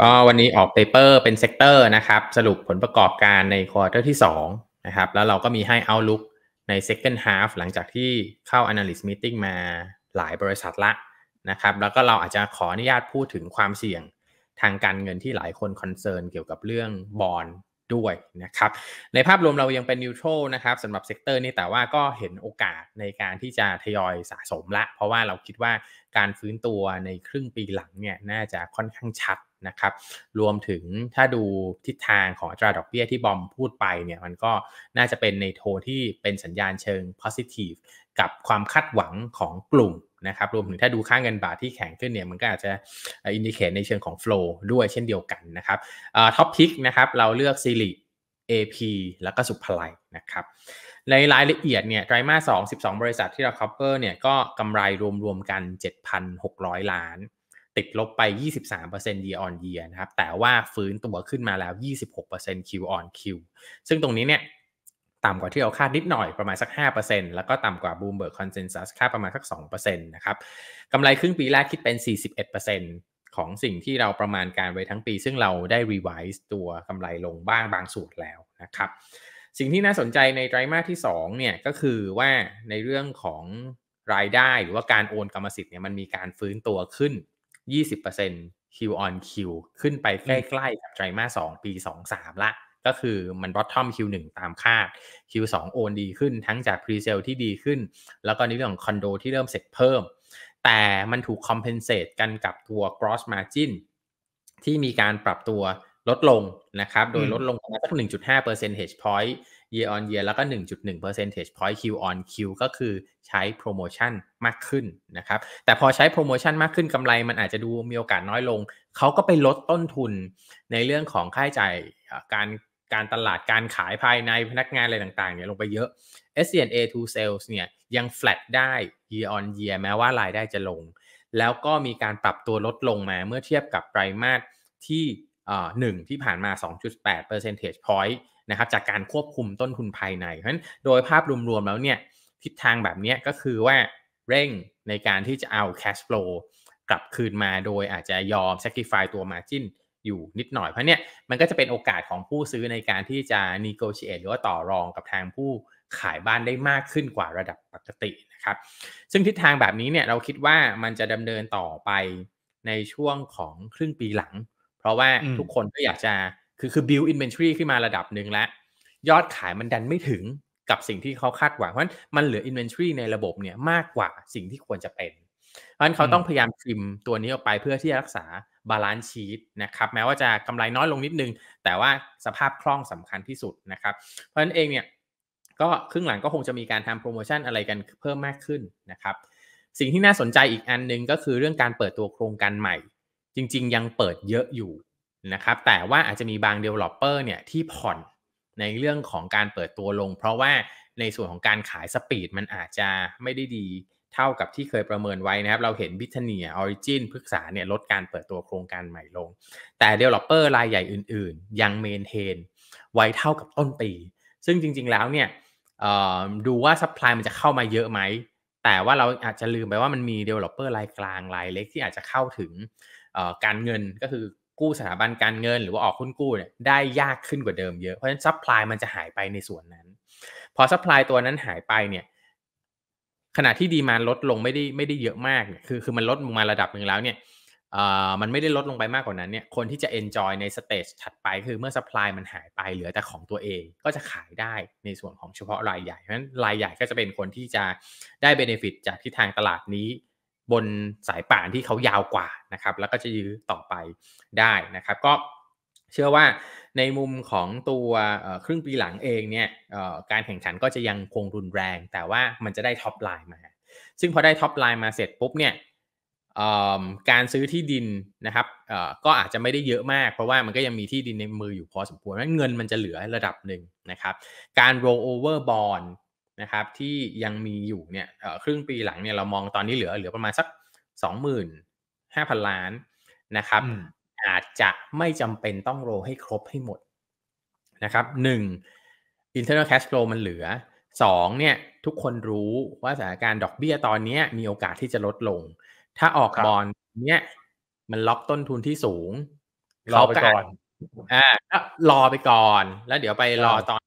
ก็วันนี้ออกเปเปอร์เป็นเซกเตอร์นะครับ สรุปผลประกอบการในควอเตอร์ที่ 2 นะครับ แล้วเราก็มีให้ Outlook ใน Second Half หลังจากที่เข้า Analyst Meeting มาหลายบริษัทละนะครับ แล้วก็เราอาจจะขออนุญาตพูดถึงความเสี่ยงทางการเงินที่หลายคนคอนเซิร์นเกี่ยวกับเรื่องบอลด้วยนะครับ ในภาพรวมเรายังเป็นนิวโตรนะครับสำหรับเซกเตอร์นี้แต่ว่าก็เห็นโอกาสในการที่จะทยอยสะสมละเพราะว่าเราคิดว่าการฟื้นตัวในครึ่งปีหลังเนี่ยน่าจะค่อนข้างชัดนะครับรวมถึงถ้าดูทิศทางของอัตราดอกเบี้ยที่บอมพูดไปเนี่ยมันก็น่าจะเป็นในโทที่เป็นสัญญาณเชิง positive กับความคาดหวังของกลุ่มนะครับรวมถึงถ้าดูค่างเงินบาทที่แข็งขึ้นเนี่ยมันก็อาจจะอินดิเคตในเชิงของ flow ด้วยเช่นเดียวกันนะครับท็อปพิกนะครับเราเลือกซีรี AP แล้วก็สุภไลนะครับในรายละเอียดเนี่ยไตรมาส2 12 บริษัทที่เรา cover เนี่ยก็กำไรรวมๆกัน 7,600 ล้านติดลบไป 23% year on year นะครับ แต่ว่าฟื้นตัวขึ้นมาแล้ว 26% Q on Q ซึ่งตรงนี้เนี่ยต่ำกว่าที่เราคาดนิดหน่อยประมาณสัก 5%แล้วก็ต่ำกว่า Bloomberg Consensus คาดประมาณสัก2%นะครับกำไรครึ่งปีแรกคิดเป็น 41%ของสิ่งที่เราประมาณการไว้ทั้งปี ซึ่งเราได้ revise ตัวกำไรลงบ้างบางส่วนแล้วนะครับ สิ่งที่น่าสนใจในไตรมาสที่2เนี่ยก็คือว่าในเรื่องของรายได้หรือว่าการโอนกรรมสิทธิ์เนี่ยมันมีการฟื้นตัวขึ้นยี่สิบเปอร์เซ็นต์คิวออนคิวขึ้นไปใกล้ๆกับไตรมาสสองปีสองสามละ ก็คือมันบอททอมคิวหนึ่งตามคาดคิวสองโอนดีขึ้นทั้งจากพรีเซลที่ดีขึ้น แล้วก็ในเรื่องคอนโดที่เริ่มเสร็จเพิ่ม แต่มันถูกคอมเพนเซตกันกับตัว c r o s มา a r g i n ที่มีการปรับตัวลดลงนะครับ โดยลดลงประมาณสักหนึ่งจุดห้าเปอร์เซ็นต์เฮชพอยต year on year แล้วก็ 1.1 percentage point Q on Q ก็คือใช้โปรโมชั่นมากขึ้นนะครับ แต่พอใช้โปรโมชั่นมากขึ้นกำไรมันอาจจะดูมีโอกาสน้อยลง เขาก็ไปลดต้นทุนในเรื่องของค่าใช้จ่ายการการตลาดการขายภายในพนักงานอะไรต่างๆเนี่ยลงไปเยอะ s n a to sales เนี่ยยัง flat ได้ year on year แม้ว่ารายได้จะลง แล้วก็มีการปรับตัวลดลงมาเมื่อเทียบกับไตรมาสที่หนึ่งที่ผ่านมา 2.8 percentage point นะครับจากการควบคุมต้นทุนภายในเพราะฉะนั้นโดยภาพรวมๆแล้วเนี่ยทิศทางแบบนี้ก็คือว่าเร่งในการที่จะเอา cash flow กลับคืนมาโดยอาจจะยอม sacrifice ตัว margin อยู่นิดหน่อยเพราะเนี่ยมันก็จะเป็นโอกาสของผู้ซื้อในการที่จะ negotiate หรือว่าต่อรองกับทางผู้ขายบ้านได้มากขึ้นกว่าระดับปกตินะครับซึ่งทิศทางแบบนี้เนี่ยเราคิดว่ามันจะดำเนินต่อไปในช่วงของครึ่งปีหลังราะว่าทุกคนก็อยากจะคือคือ build inventory ขึ้นมาระดับหนึ่งแล้วยอดขายมันดันไม่ถึงกับสิ่งที่เขาคาดหวังเพราะฉะนั้นมันเหลือ inventory ในระบบเนี่ยมากกว่าสิ่งที่ควรจะเป็น เพราะฉะนั้นเขาต้องพยายามทิมตัวนี้ออกไปเพื่อที่จะรักษาบาลานซ์ชีตนะครับแม้ว่าจะกำไรน้อยลงนิดนึง แต่ว่าสภาพคล่องสำคัญที่สุดนะครับเพราะฉะนั้นเองเนี่ยก็ครึ่งหลังก็คงจะมีการทำโปรโมชั่นอะไรกันเพิ่มมากขึ้นนะครับสิ่งที่น่าสนใจอีกอันนึงก็คือเรื่องการเปิดตัวโครงการใหม่จริง ๆ ยังเปิดเยอะอยู่นะครับ แต่ว่าอาจจะมีบาง Developer เนี่ยที่ผ่อนในเรื่องของการเปิดตัวลง เพราะว่าในส่วนของการขายสปีดมันอาจจะไม่ได้ดีเท่ากับที่เคยประเมินไว้นะครับ เราเห็นบิทเนียออริจินพฤกษาเนี่ยลดการเปิดตัวโครงการใหม่ลง แต่ Developer รายใหญ่อื่นๆ ยังเมนเทน ไว้เท่ากับต้นปี ซึ่งจริงๆแล้วเนี่ยดูว่าซัพพลายมันจะเข้ามาเยอะไหม แต่ว่าเราอาจจะลืมไปว่ามันมี Developer รายกลางรายเล็กที่อาจจะเข้าถึงการเงินก็คือกู้สถาบันการเงินหรือว่าออกหุ้นกู้เนี่ยได้ยากขึ้นกว่าเดิมเยอะ เพราะฉะนั้นซัพพลายมันจะหายไปในส่วนนั้น พอซัพพลายตัวนั้นหายไปเนี่ยขณะที่ดีมาลดลงไม่ได้ไม่ได้เยอะมาก คือคือมันลดลงมาระดับหนึ่งแล้วเนี่ยมันไม่ได้ลดลงไปมากกว่านั้นเนี่ยคนที่จะ enjoy ในสเตจถัดไปคือเมื่อ supply มันหายไปเหลือแต่ของตัวเองก็จะขายได้ในส่วนของเฉพาะรายใหญ่เพราะฉะนั้นรายใหญ่ก็จะเป็นคนที่จะได้ benefit จากทิศทางตลาดนี้บนสายป่านที่เขายาวกว่านะครับแล้วก็จะยื้อต่อไปได้นะครับ ก็เชื่อว่าในมุมของตัวครึ่งปีหลังเองเนี่ยการแข่งขันก็จะยังคงรุนแรงแต่ว่ามันจะได้ท็อปไลน์มาซึ่งพอได้ท็อปไลน์มาเสร็จปุ๊บเนี่ยการซื้อที่ดินนะครับก็อาจจะไม่ได้เยอะมาก เพราะว่ามันก็ยังมีที่ดินในมืออยู่พอสมควรเงินมันจะเหลือระดับหนึ่งนะครับ การ roll over bond นะครับที่ยังมีอยู่เนี่ยครึ่งปีหลังเนี่ยเรามองตอนนี้เหลือเหลือประมาณสัก25,000 ล้านนะครับอาจจะไม่จำเป็นต้องโรให้ครบให้หมดนะครับหนึ่ง internal cash flow มันเหลือสองเนี่ยทุกคนรู้ว่าสถานการณ์ดอกเบี้ยตอนนี้มีโอกาสที่จะลดลง ถ้าออกบอลเนี่ยมันล็อกต้นทุนที่สูง รอไปก่อนอ่ารอไปก่อนแล้วเดี๋ยวไปรอตอน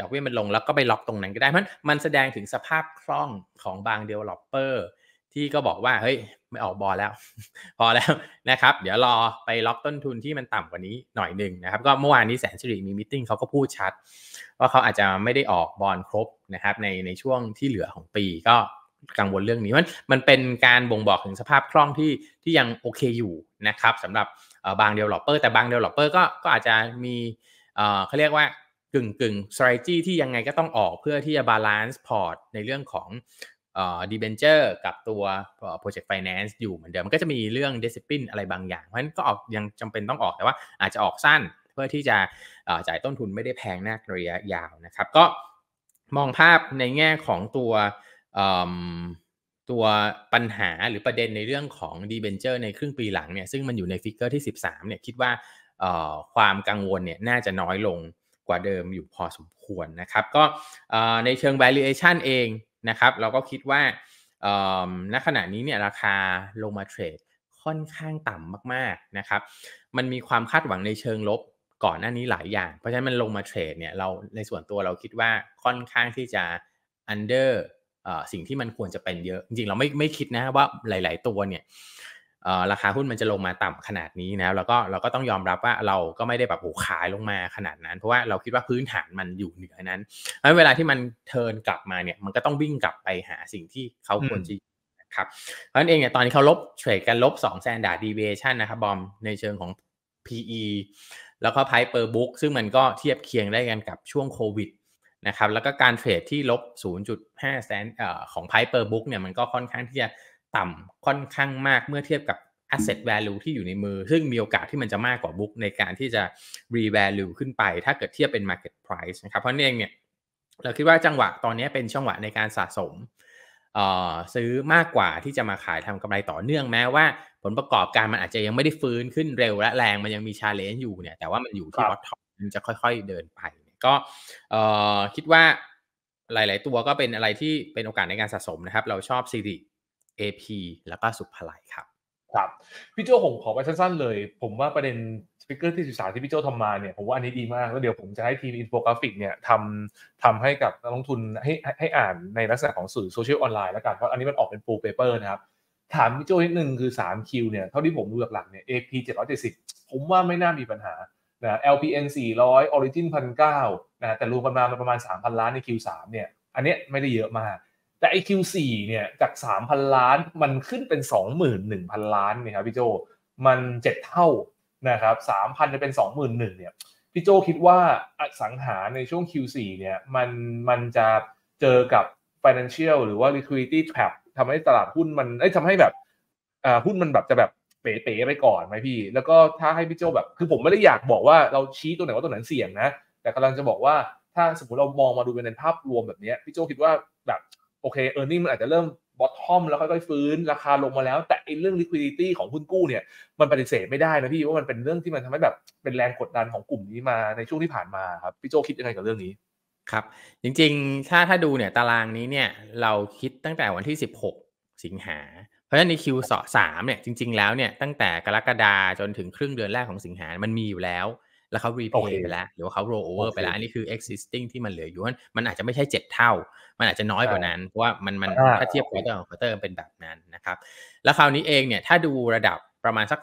ดอกเบี้ยมันลงแล้วก็ไปล็อกตรงนั้นก็ได้มันมันแสดงถึงสภาพคล่องของบางเเดวลอปเปอร์ที่ก็บอกว่าเฮ้ยไม่ออกบอลแล้วพอแล้วนะครับเดี๋ยวรอไปล็อกต้นทุนที่มันต่ำกว่านี้หน่อยหนึ่งนะครับก็เมื่อวานนี้แสนสิริมีมิ팅เขาก็พูดชัดว่าเขาอาจจะไม่ได้ออกบอลครบนะครับในในช่วงที่เหลือของปีก็กังวลเรื่องนี้มันมันเป็นการบ่งบอกถึงสภาพคล่องที่ที่ยังโอเคอยู่นะครับสำหรับบางเดเวลลอปเปอร์แต่บางเดเวลลอปเปอร์ก็ก็อาจจะมีเขาเรียกว่ากึ่งกึ่ง strategy ที่ยังไงก็ต้องออกเพื่อที่จะบาลานซ์พอร์ตในเรื่องของดีเบนเจอร์กับตัวโปรเจกต์ไฟแนนซ์อยู่เหมือนเดิมมันก็จะมีเรื่อง d i s c i p l i n อะไรบางอย่างเพราะฉะนั้นก็ออกยังจำเป็นต้องออกแต่ว่าอาจจะออกสั้นเพื่อที่จะจ่ายต้นทุนไม่ได้แพงนักระยะยาวนะครับ ก็มองภาพในแง่ของตัวตัวปัญหาหรือประเด็นในเรื่องของดีเบนเจอร์ในครึ่งปีหลังเนี่ยซึ่งมันอยู่ในฟิกเกอร์ที่13เนี่ยคิดว่าความกังวลเนี่ยน่าจะน้อยลงว่าเดิมอยู่พอสมควรนะครับก็ในเชิง valuation เองนะครับ เราก็คิดว่าณขณะนี้เนี่ยราคาลงมาเทรดค่อนข้างต่ำมากๆนะครับ มันมีความคาดหวังในเชิงลบก่อนหน้านี้หลายอย่างเพราะฉะนั้นมันลงมาเทรดเนี่ยเราในส่วนตัวเราคิดว่าค่อนข้างที่จะ under สิ่งที่มันควรจะเป็นเยอะจริงๆเราไม่ไม่คิดนะว่าหลายๆตัวเนี่ยราคาหุ้นมันจะลงมาต่ำขนาดนี้นะแล้วก็เราก็ต้องยอมรับว่าเราก็ไม่ได้แบบโอ้ขายลงมาขนาดนั้น เพราะว่าเราคิดว่าพื้นฐานมันอยู่เหนือนั้นเพราะเวลาที่มันเทิร์นกลับมาเนี่ยมันก็ต้องวิ่งกลับไปหาสิ่งที่เขาควรจะครับเพราะนั้นเองเนี่ยตอนนี้เขาลบเทรดกันลบ2องแซนด์ดีเวชันนะครับบอมในเชิงของ PE แล้วก็ไพเปอร์บุ๊กซึ่งมันก็เทียบเคียงได้กันกับช่วงโควิดนะครับแล้วก็การเทรดที่ลบ0.5แสนของไพเปอร์บุ๊กเนี่ยมันก็ค่อนข้างที่จะต่ำค่อนข้างมากเมื่อเทียบกับ asset value ที่อยู่ในมือซึ่งมีโอกาสที่มันจะมากกว่าบุ๊กในการที่จะ revalue ขึ้นไป ถ้าเกิดเทียบเป็น market price นะครับ เพราะนี่เองเนี่ย เราคิดว่าจังหวะตอนนี้เป็นช่องหวะในการสะสม ซื้อมากกว่าที่จะมาขายทำกำไรต่อเนื่องแม้ว่า ผลประกอบการมันอาจจะยังไม่ได้ฟื้นขึ้นเร็วและแรงมันยังมีชาเลนจ์อยู่เนี่ยแต่ว่ามันอยู่ที่บอททอปมันจะค่อยๆเดินไปก็คิดว่าหลาย ๆตัวก็เป็นอะไรที่เป็นโอกาสในการสะสมนะครับเราชอบซีรี AP แล้วก็สุภลัยครับครับพี่โจผมขอไปสั้นๆเลย ผมว่าประเด็นสปิเกอร์ที่ศึกษาที่พี่โจทำมาเนี่ยผมว่าอันนี้ดีมาก แล้วเดี๋ยวผมจะให้ทีมอินโฟกราฟิกเนี่ยทำทำให้กับนักลงทุนให้ให้อ่านในลักษณะของสื่อโซเชียลออนไลน์แล้วกันเพราะอันนี้มันออกเป็นฟูลเปเปอร์นะครับ ถามพี่โจนิดนึงคือ 3Q เนี่ยเท่าที่ผมดูหลักๆเนี่ย AP 770 ผมว่าไม่น่ามีปัญหานะ LPN 400 Origin 1,900นะแต่รวมกันมามันประมาณ 3,000ล้านใน Q3 เนี่ยอันเนี้ยไม่ได้เยอะมากแต่ IQ4 เนี่ยจาก 3,000 ล้านมันขึ้นเป็น 21,000 ล้านนะครับพี่โจมัน 7 เท่านะครับ3,000จะเป็น 21,000เนี่ยพี่โจคิดว่าอสังหาในช่วง Q4 เนี่ยมันมันจะเจอกับ financial หรือว่า liquidity trap ทำให้ตลาดหุ้นมันไอ้ทำให้แบบอ่าหุ้นมันแบบจะแบบเป๋ๆไปก่อนไหมพี่ แล้วก็ถ้าให้พี่โจแบบคือผมไม่ได้อยากบอกว่า เราชี้ตัวไหนว่าตัวไหนเสี่ยงนะ แต่กำลังจะบอกว่าถ้าสมมติเรามองมาดูเป็นภาพรวมแบบนี้พี่โจคิดว่าแบบโอเคเออร์เน็งมันอาจจะเริ่มบอททอมแล้วค่อยๆฟื้น ราคาลงมาแล้ว แต่ไอ้เรื่อง liquidity ของหุ้นกู้เนี่ย มันปฏิเสธไม่ได้นะพี่ ว่ามันเป็นเรื่องที่มันทำให้แบบ เป็นแรงกดดันของกลุ่มนี้มาในช่วงที่ผ่านมาครับ พี่โจคิดยังไงกับเรื่องนี้ ครับ จริงๆ ถ้าถ้าดูเนี่ย ตารางนี้เนี่ย เราคิดตั้งแต่วันที่ 16 สิงหา เพราะฉะนั้นในคิวสเนี่ย จริงๆ แล้วเนี่ย ตั้งแต่กรกฎาจนถึงครึ่งเดือนแรกของสิงหามันมีอยู่แล้วแล้วเขา repay ไปแล้ว หรือว่าเขา rollover ไปแล้ว อันนี้คือ existing ที่มันเหลืออยู่มันอาจจะไม่ใช่เจ็ดเท่า มันอาจจะน้อยกว่านั้น เพราะว่ามันมันถ้าเทียบกับตอรของคอเตอร์เป็นแบบนั้นนะครับ แล้วคราวนี้เองเนี่ย ถ้าดูระดับประมาณสัก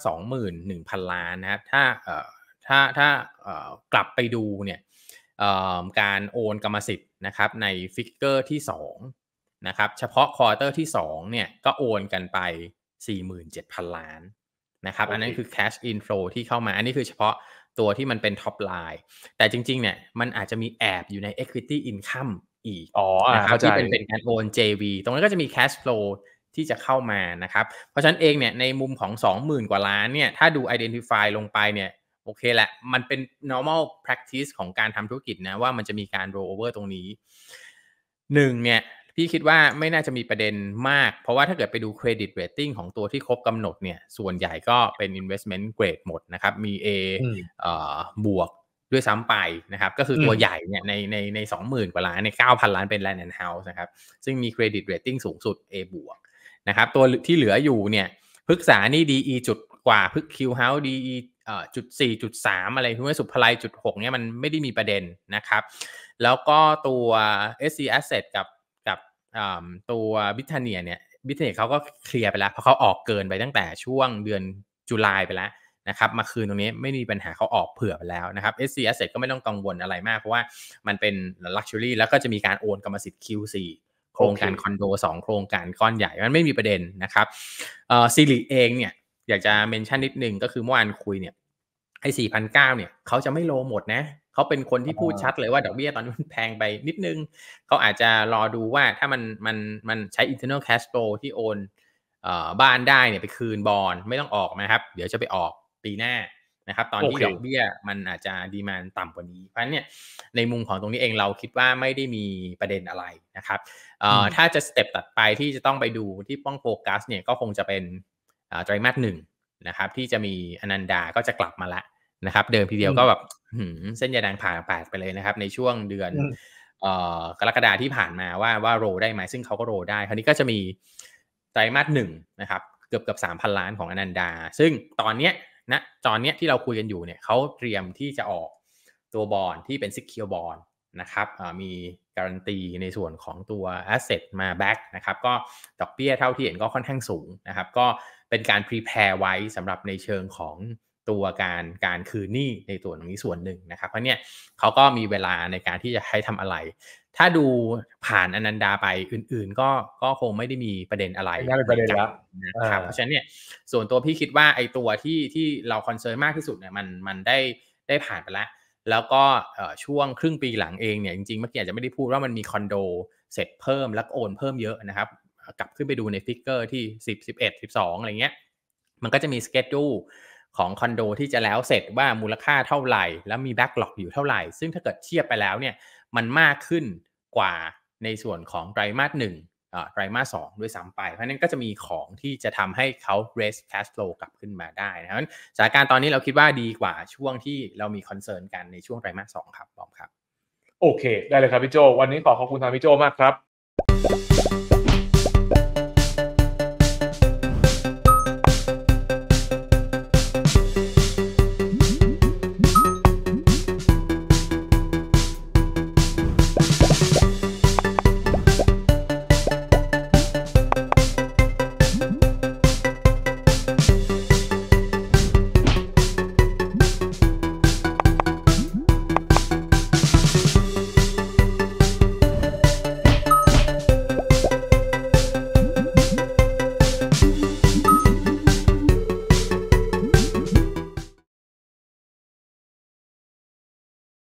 21,000 ล้านนะครับถ้า เอ่อ ถ้า ถ้า เออ่กลับไปดูเนี่ย เออ่การโอนกรรมสิทธิ์นะครับในฟิกเกอร์ที่ 2 นะครับ เฉพาะควอเตอร์ที่ 2 เนี่ย ก็โอนกันไป 47,000 ล้านนะครับ อันนั้นคือ cash inflow ที่เข้ามา อันนี้คือเฉพาะตัวที่มันเป็นท็อปไลน์แต่จริง ๆเนี่ยมันอาจจะมีแอบอยู่ใน Equity Income อีกนะครับที่เป็นเป็นการโอน JV ตรงนั้นก็จะมี Cash Flow ที่จะเข้ามานะครับ เพราะฉะนั้นเองเนี่ยในมุมของ 20,000 กว่าล้านเนี่ยถ้าดู Identify ลงไปเนี่ยโอเคแหละมันเป็น normal practice ของการทำธุรกิจนะว่ามันจะมีการ roll over ตรงนี้หนึ่งเนี่ยพี่คิดว่าไม่น่าจะมีประเด็นมาก เพราะว่าถ้าเกิดไปดูเครดิตเรตติ้งของตัวที่ครบกำหนดเนี่ยส่วนใหญ่ก็เป็น investment grade หมดนะครับ มี A เอ่อบวกด้วยซ้ำไปนะครับ ก็คือตัวใหญ่เนี่ยในในในสองหมื่นกว่าล้าน ในเก้าพันล้านเป็น Land and House นะครับ ซึ่งมีเครดิตเรตติ้งสูงสุด A บวกนะครับ ตัวที่เหลืออยู่เนี่ยพึกษานี่ดีจุดกว่าพึกคิวเฮาส์ดีเอ่อจุดสี่จุดสามอะไรทุกอย่างสุพลายจุดหกเนี่ยมันไม่ได้มีประเด็นนะครับแล้วก็ตัว SC Asset กับตัวบิทเนียเนี่ยบิทเนียเขาก็เคลียร์ไปแล้ว เพราะเขาออกเกินไปตั้งแต่ช่วงเดือนรุฎามไปแล้วนะครับมาคืนตรงนี้ไม่มีปัญหาเขาออกเผื่อไปแล้วนะครับ SC Asset ก็ไม่ต้องกังวลอะไรมาก เพราะว่ามันเป็น Luxury แล้วก็จะมีการโอนกรรมสิทธิ์ q 4โครงการคอนโด2 โครงการก้อนใหญ่มันไม่มีประเด็นนะครับเอ่อซีรีเองเนี่ยอยากจะเมนชั่นนิดนึงก็คือเมื่อวานคุยเนี่ยไอ้4 0 0เนี่ยเขาจะไม่โลหมดนะเขาเป็นคนที่พูดชัดเลยว่าดอกเบี้ยตอนนี้มันแพงไปนิดนึง เขาอาจจะรอดูว่าถ้ามันมันมันใช้ internal cash flow ที่โอนบ้านได้เนี่ยไปคืนบอลไม่ต้องออกนะครับ เดี๋ยวจะไปออกปีหน้านะครับตอนที่ดอกเบี้ยมันอาจจะดีมานต่ำกว่านี้เพราะน้เนี่ยในมุมของตรงนี้เองเราคิดว่าไม่ได้มีประเด็นอะไรนะครับถ้าจะสเต็ปตัดไปที่จะต้องไปดูที่ป้องโฟกัสเนี่ยก็คงจะเป็นไตรมาสหนึ่งนะครับที่จะมีอนันดาก็จะกลับมาละนะครับเดิมทีเดียวก็แบบเส้นยาแดงผ่าแปดไปเลยนะครับ ในช่วงเดือนกรกฎาที่ผ่านมาว่า ว่าโร ได้ไหมซึ่งเขาก็โร ได้คราวนี้ก็จะมีไตรมาสหนึ่งนะครับ เกือบเกือบสามพันล้านของอนันดา ซึ่งตอนเนี้ยนะตอนเนี้ยที่เราคุยกันอยู่เนี่ยเขาเตรียมที่จะออกตัวบอลที่เป็นซิกเคียวบอลนะครับมีการันตีในส่วนของตัวแอสเซทมาแบ็กนะครับก็ดอกเบี้ยเท่าที่เห็นก็ค่อนข้างสูงนะครับก็เป็นการพรีแพร์ไว้สำหรับในเชิงของตัวการ การคืนหนี้ในตัวตรงนี้ส่วนหนึ่งนะครับ เพราะเนี่ยเขาก็มีเวลาในการที่จะให้ทำอะไร ถ้าดูผ่านอนันดาไปอื่นๆ ก็ก็คงไม่ได้มีประเด็นอะไรไม่ได้ประเด็นแล้วนะครับเพราะฉะนั้นเนี่ยส่วนตัวพี่คิดว่าไอ้ตัวที่ที่เราคอนเซิร์นมากที่สุดเนี่ยมันมันได้ได้ผ่านไปแล้ว แล้วก็ช่วงครึ่งปีหลังเองเนี่ยจริงๆเมื่อกี้อาจจะไม่ได้พูดว่ามันมีคอนโดเสร็จเพิ่มแล้วโอน เพิ่มเยอะนะครับ กลับขึ้นไปดูในฟิกเกอร์ที่10 11 12อะไรเงี้ยมันก็จะมีสเกจดูของคอนโดที่จะแล้วเสร็จว่ามูลค่าเท่าไหร่ แล้วมีแบ็กหลอกอยู่เท่าไหร่ ซึ่งถ้าเกิดเทียบไปแล้วเนี่ยมันมากขึ้นกว่าในส่วนของ ไตรมาสหนึ่งไตรมาสสองด้วยซ้ำไป เพราะนั้นก็จะมีของที่จะทำให้เขา raise cash flow กลับขึ้นมาได้นะครับสถานการณ์ตอนนี้เราคิดว่าดีกว่าช่วงที่เรามีคอนเซิร์นกันในช่วงไตรมาสสองครับบอมครับ โอเค ได้เลยครับพี่โจวันนี้ขอขอบคุณทางพี่โจมากครับ